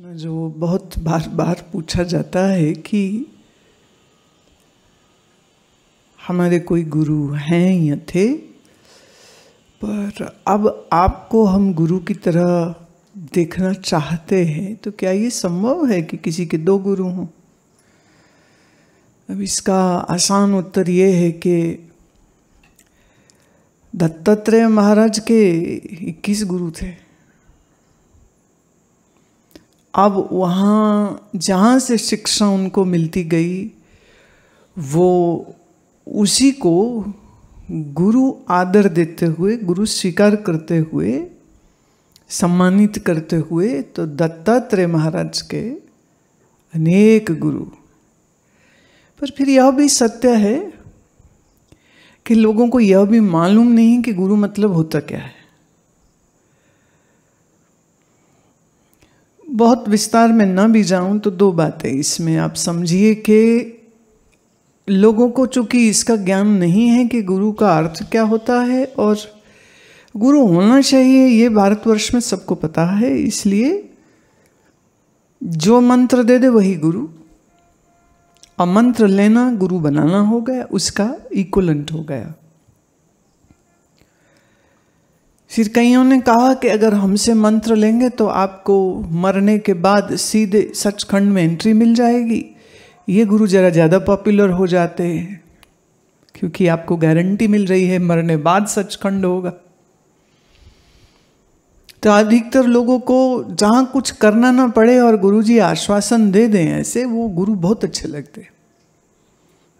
प्रश्न जो बहुत बार बार पूछा जाता है कि हमारे कोई गुरु हैं या थे पर अब आपको हम गुरु की तरह देखना चाहते हैं तो क्या ये संभव है कि किसी के दो गुरु हों अब इसका आसान उत्तर ये है कि दत्तात्रेय महाराज के इक्कीस गुरु थे अब वहाँ जहाँ से शिक्षा उनको मिलती गई वो उसी को गुरु आदर देते हुए गुरु स्वीकार करते हुए सम्मानित करते हुए तो दत्तात्रेय महाराज के अनेक गुरु पर फिर यह भी सत्य है कि लोगों को यह भी मालूम नहीं कि गुरु मतलब होता क्या है बहुत विस्तार में ना भी जाऊं तो दो बातें इसमें आप समझिए कि लोगों को चूंकि इसका ज्ञान नहीं है कि गुरु का अर्थ क्या होता है और गुरु होना चाहिए ये भारतवर्ष में सबको पता है इसलिए जो मंत्र दे दे वही गुरु और मंत्र लेना गुरु बनाना हो गया उसका इक्वलेंट हो गया फिर कईयों ने कहा कि अगर हमसे मंत्र लेंगे तो आपको मरने के बाद सीधे सचखंड में एंट्री मिल जाएगी ये गुरु ज़रा ज़्यादा पॉपुलर हो जाते हैं क्योंकि आपको गारंटी मिल रही है मरने बाद सचखंड होगा तो अधिकतर लोगों को जहाँ कुछ करना ना पड़े और गुरुजी आश्वासन दे दें ऐसे वो गुरु बहुत अच्छे लगते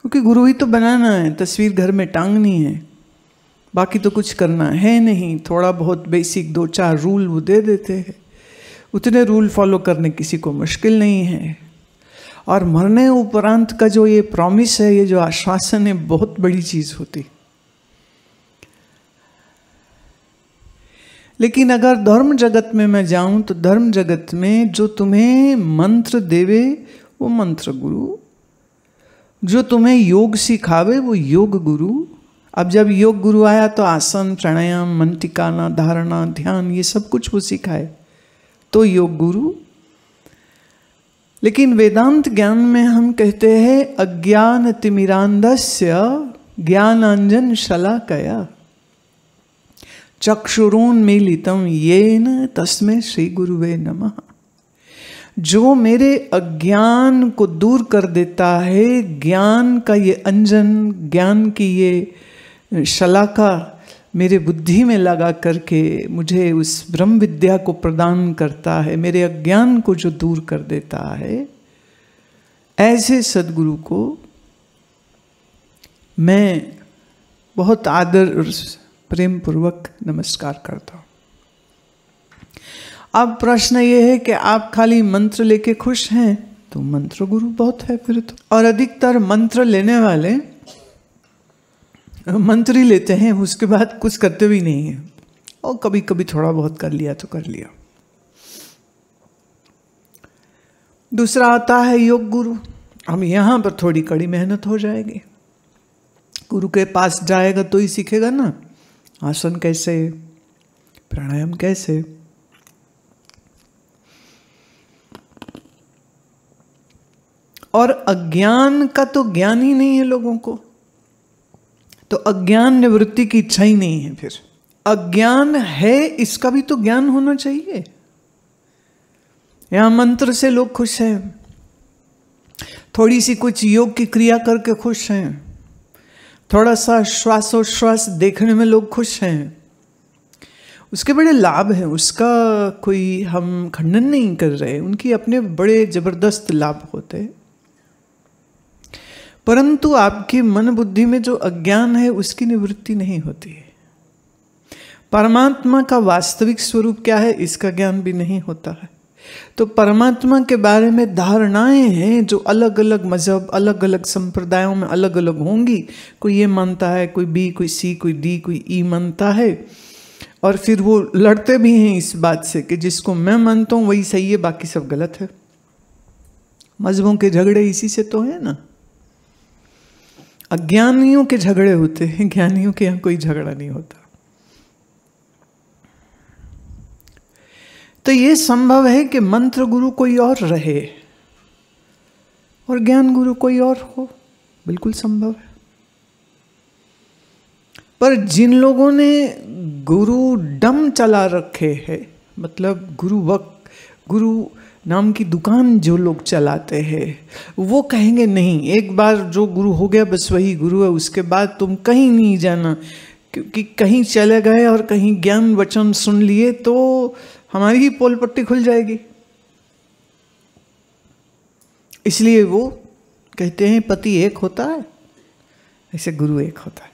क्योंकि गुरु ही तो बनाना है तस्वीर घर में टांगनी है बाकी तो कुछ करना है नहीं थोड़ा बहुत बेसिक दो चार रूल वो दे देते हैं उतने रूल फॉलो करने किसी को मुश्किल नहीं है और मरने उपरांत का जो ये प्रॉमिस है ये जो आश्वासन है बहुत बड़ी चीज़ होती लेकिन अगर धर्म जगत में मैं जाऊं तो धर्म जगत में जो तुम्हें मंत्र देवे वो मंत्र गुरु जो तुम्हें योग सिखावे वो योग गुरु अब जब योग गुरु आया तो आसन प्राणायाम मन टिकाना धारणा ध्यान ये सब कुछ वो सिखाए तो योग गुरु लेकिन वेदांत ज्ञान में हम कहते हैं अज्ञान तिमिरांधस्य ज्ञानांजन शलाकया मिलितम ये न तस्में श्री गुरुवे नमः जो मेरे अज्ञान को दूर कर देता है ज्ञान का ये अंजन ज्ञान की ये शलाका मेरे बुद्धि में लगा करके मुझे उस ब्रह्म विद्या को प्रदान करता है मेरे अज्ञान को जो दूर कर देता है ऐसे सदगुरु को मैं बहुत आदर और प्रेम पूर्वक नमस्कार करता हूँ अब प्रश्न ये है कि आप खाली मंत्र लेके खुश हैं तो मंत्र गुरु बहुत है फिर तो और अधिकतर मंत्र लेने वाले मंत्री लेते हैं उसके बाद कुछ करते भी नहीं है और कभी कभी थोड़ा बहुत कर लिया तो कर लिया दूसरा आता है योग गुरु हम यहाँ पर थोड़ी कड़ी मेहनत हो जाएगी गुरु के पास जाएगा तो ही सीखेगा ना आसन कैसे प्राणायाम कैसे और अज्ञान का तो ज्ञान ही नहीं है लोगों को तो अज्ञान निवृत्ति की इच्छा ही नहीं है फिर अज्ञान है इसका भी तो ज्ञान होना चाहिए यहां मंत्र से लोग खुश हैं थोड़ी सी कुछ योग की क्रिया करके खुश हैं थोड़ा सा श्वासोश्वास देखने में लोग खुश हैं उसके बड़े लाभ हैं उसका कोई हम खंडन नहीं कर रहे उनकी अपने बड़े ज़बरदस्त लाभ होते हैं परंतु आपके मन बुद्धि में जो अज्ञान है उसकी निवृत्ति नहीं होती है परमात्मा का वास्तविक स्वरूप क्या है इसका ज्ञान भी नहीं होता है तो परमात्मा के बारे में धारणाएं हैं जो अलग अलग मजहब अलग अलग संप्रदायों में अलग अलग होंगी कोई ये मानता है कोई बी कोई सी कोई डी कोई ई मानता है और फिर वो लड़ते भी हैं इस बात से कि जिसको मैं मानता हूँ वही सही है बाकी सब गलत है मजहबों के झगड़े इसी से तो है ना अज्ञानियों के झगड़े होते हैं ज्ञानियों के यहां कोई झगड़ा नहीं होता तो ये संभव है कि मंत्र गुरु कोई और रहे और ज्ञान गुरु कोई और हो बिल्कुल संभव है पर जिन लोगों ने गुरु डम चला रखे हैं मतलब गुरु वक्त गुरु नाम की दुकान जो लोग चलाते हैं वो कहेंगे नहीं एक बार जो गुरु हो गया बस वही गुरु है उसके बाद तुम कहीं नहीं जाना क्योंकि कहीं चले गए और कहीं ज्ञान वचन सुन लिए तो हमारी ही पोल पट्टी खुल जाएगी इसलिए वो कहते हैं पति एक होता है ऐसे गुरु एक होता है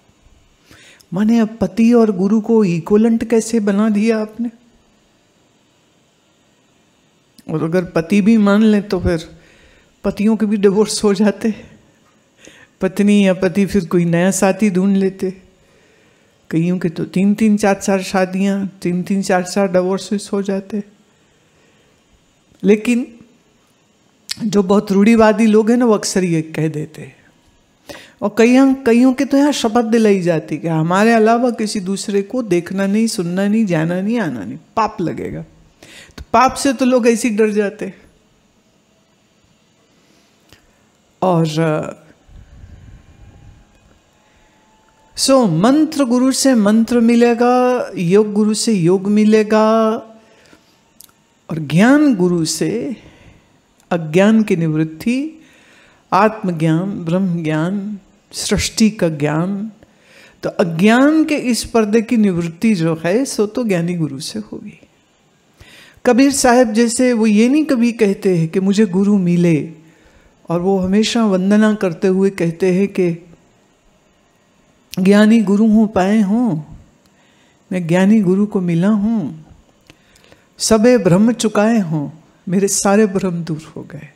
माने अब पति और गुरु को इक्वलेंट कैसे बना दिया आपने और अगर पति भी मान लें तो फिर पतियों के भी डिवोर्स हो जाते पत्नी या पति फिर कोई नया साथी ढूंढ लेते कईयों के तो तीन तीन चार चार शादियां तीन तीन चार चार डिवोर्सेस हो जाते लेकिन जो बहुत रूढ़ीवादी लोग हैं ना वो अक्सर ये कह देते हैं और कईयों कईयों के तो यहाँ शपथ दिलाई जाती कि हमारे अलावा किसी दूसरे को देखना नहीं सुनना नहीं जाना नहीं आना नहीं पाप लगेगा तो पाप से तो लोग ऐसे डर जाते और सो so, मंत्र गुरु से मंत्र मिलेगा योग गुरु से योग मिलेगा और ज्ञान गुरु से अज्ञान की निवृत्ति आत्मज्ञान ब्रह्म ज्ञान सृष्टि का ज्ञान तो अज्ञान के इस पर्दे की निवृत्ति जो है सो तो ज्ञानी गुरु से होगी कबीर साहब जैसे वो ये नहीं कभी कहते हैं कि मुझे गुरु मिले और वो हमेशा वंदना करते हुए कहते हैं कि ज्ञानी गुरु हूँ पाए हूँ मैं ज्ञानी गुरु को मिला हूँ सबे भ्रम चुकाए हों मेरे सारे भ्रम दूर हो गए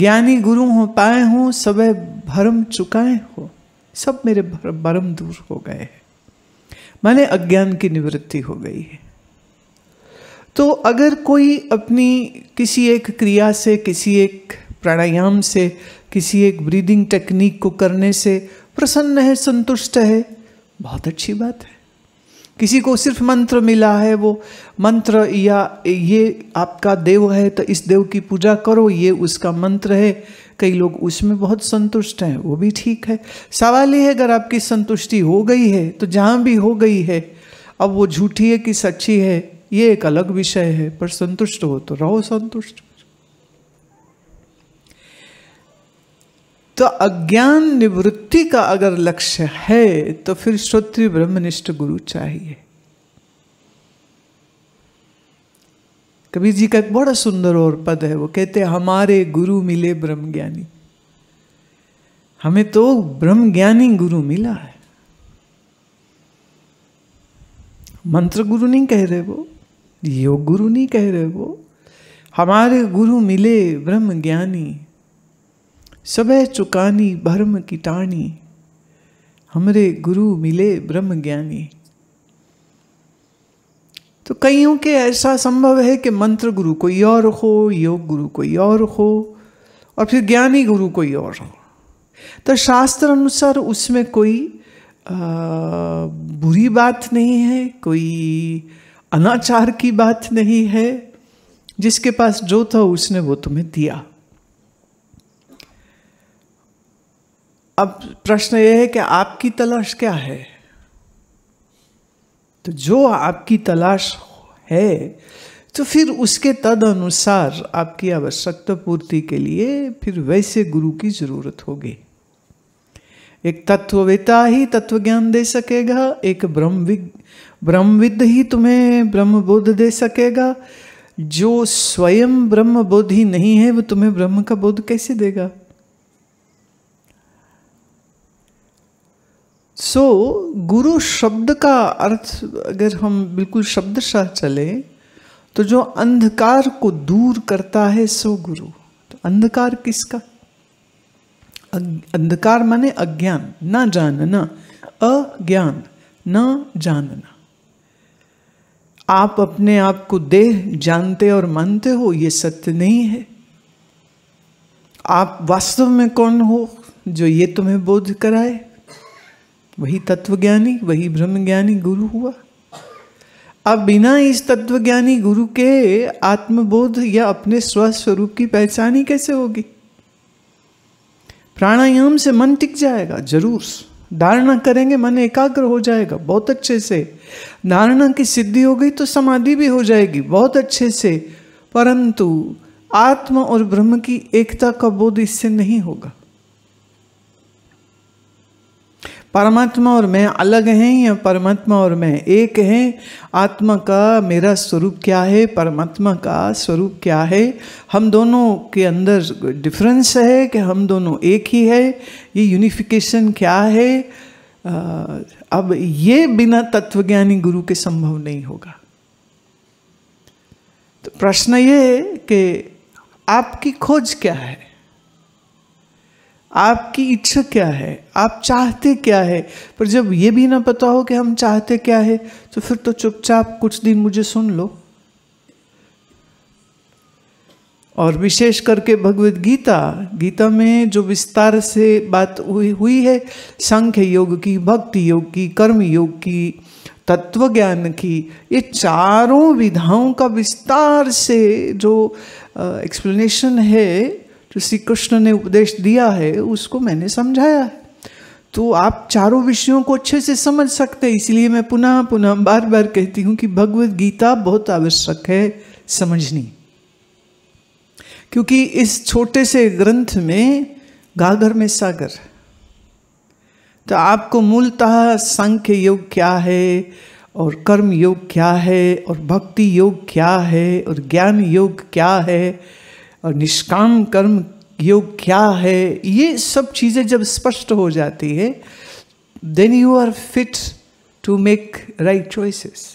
ज्ञानी गुरु हो पाए हों सबे भ्रम चुकाए हो सब मेरे भ्रम दूर हो गए हैं मैंने अज्ञान की निवृत्ति हो गई है तो अगर कोई अपनी किसी एक क्रिया से किसी एक प्राणायाम से किसी एक ब्रीदिंग टेक्निक को करने से प्रसन्न है संतुष्ट है बहुत अच्छी बात है किसी को सिर्फ मंत्र मिला है वो मंत्र या ये आपका देव है तो इस देव की पूजा करो ये उसका मंत्र है कई लोग उसमें बहुत संतुष्ट हैं वो भी ठीक है सवाल ये है अगर आपकी संतुष्टि हो गई है तो जहाँ भी हो गई है अब वो झूठी है कि सच्ची है ये एक अलग विषय है पर संतुष्ट हो तो रहो संतुष्ट तो अज्ञान निवृत्ति का अगर लक्ष्य है तो फिर श्रोत्र ब्रह्मनिष्ठ गुरु चाहिए कबीर जी का एक बड़ा सुंदर और पद है वो कहते हमारे गुरु मिले ब्रह्म ज्ञानी हमें तो ब्रह्म ज्ञानी गुरु मिला है मंत्र गुरु नहीं कह रहे वो योग गुरु नहीं कह रहे वो हमारे गुरु मिले ब्रह्म ज्ञानी सबह चुकानी भर्म की टाणी हमरे गुरु मिले ब्रह्म ज्ञानी तो कईयों के ऐसा संभव है कि मंत्र गुरु कोई और हो योग गुरु कोई और हो और फिर ज्ञानी गुरु कोई और हो तो शास्त्र अनुसार उसमें कोई आ, बुरी बात नहीं है कोई अनाचार की बात नहीं है जिसके पास जो था उसने वो तुम्हें दिया अब प्रश्न यह है कि आपकी तलाश क्या है तो जो आपकी तलाश है तो फिर उसके तद अनुसार आपकी आवश्यकता पूर्ति के लिए फिर वैसे गुरु की जरूरत होगी एक तत्ववेता ही तत्व ज्ञान दे सकेगा एक ब्रह्म ब्रह्मविद ही तुम्हें ब्रह्म बोध दे सकेगा जो स्वयं ब्रह्म बोध ही नहीं है वो तुम्हें ब्रह्म का बोध कैसे देगा सो so, गुरु शब्द का अर्थ अगर हम बिल्कुल शब्दशाह चले तो जो अंधकार को दूर करता है सो गुरु तो अंधकार किसका अंधकार माने अज्ञान ना जानना अज्ञान ना जानना आप अपने आप को देह जानते और मानते हो ये सत्य नहीं है आप वास्तव में कौन हो जो ये तुम्हें बोध कराए वही तत्वज्ञानी वही ब्रह्मज्ञानी गुरु हुआ अब बिना इस तत्वज्ञानी गुरु के आत्मबोध या अपने स्वस्वरूप की पहचान ही कैसे होगी प्राणायाम से मन टिक जाएगा जरूर धारणा करेंगे मन एकाग्र हो जाएगा बहुत अच्छे से धारणा की सिद्धि हो गई तो समाधि भी हो जाएगी बहुत अच्छे से परंतु आत्मा और ब्रह्म की एकता का बोध इससे नहीं होगा परमात्मा और मैं अलग हैं या परमात्मा और मैं एक हैं आत्मा का मेरा स्वरूप क्या है परमात्मा का स्वरूप क्या है हम दोनों के अंदर डिफरेंस है कि हम दोनों एक ही है ये यूनिफिकेशन क्या है अब ये बिना तत्वज्ञानी गुरु के संभव नहीं होगा तो प्रश्न ये है कि आपकी खोज क्या है आपकी इच्छा क्या है आप चाहते क्या है पर जब ये भी ना पता हो कि हम चाहते क्या है तो फिर तो चुपचाप कुछ दिन मुझे सुन लो और विशेष करके भगवत गीता गीता में जो विस्तार से बात हुई हुई है संख्य योग की भक्ति योग की कर्म योग की तत्व ज्ञान की ये चारों विधाओं का विस्तार से जो एक्सप्लेनेशन है जो श्री कृष्ण ने उपदेश दिया है उसको मैंने समझाया है तो आप चारों विषयों को अच्छे से समझ सकते हैं इसलिए मैं पुनः पुनः बार बार कहती हूँ कि भगवत गीता बहुत आवश्यक है समझनी क्योंकि इस छोटे से ग्रंथ में गागर में सागर तो आपको मूलतः सांख्य योग क्या है और कर्म योग क्या है और भक्ति योग क्या है और ज्ञान योग क्या है और निष्काम कर्म योग क्या है ये सब चीज़ें जब स्पष्ट हो जाती है then you are fit to make right choices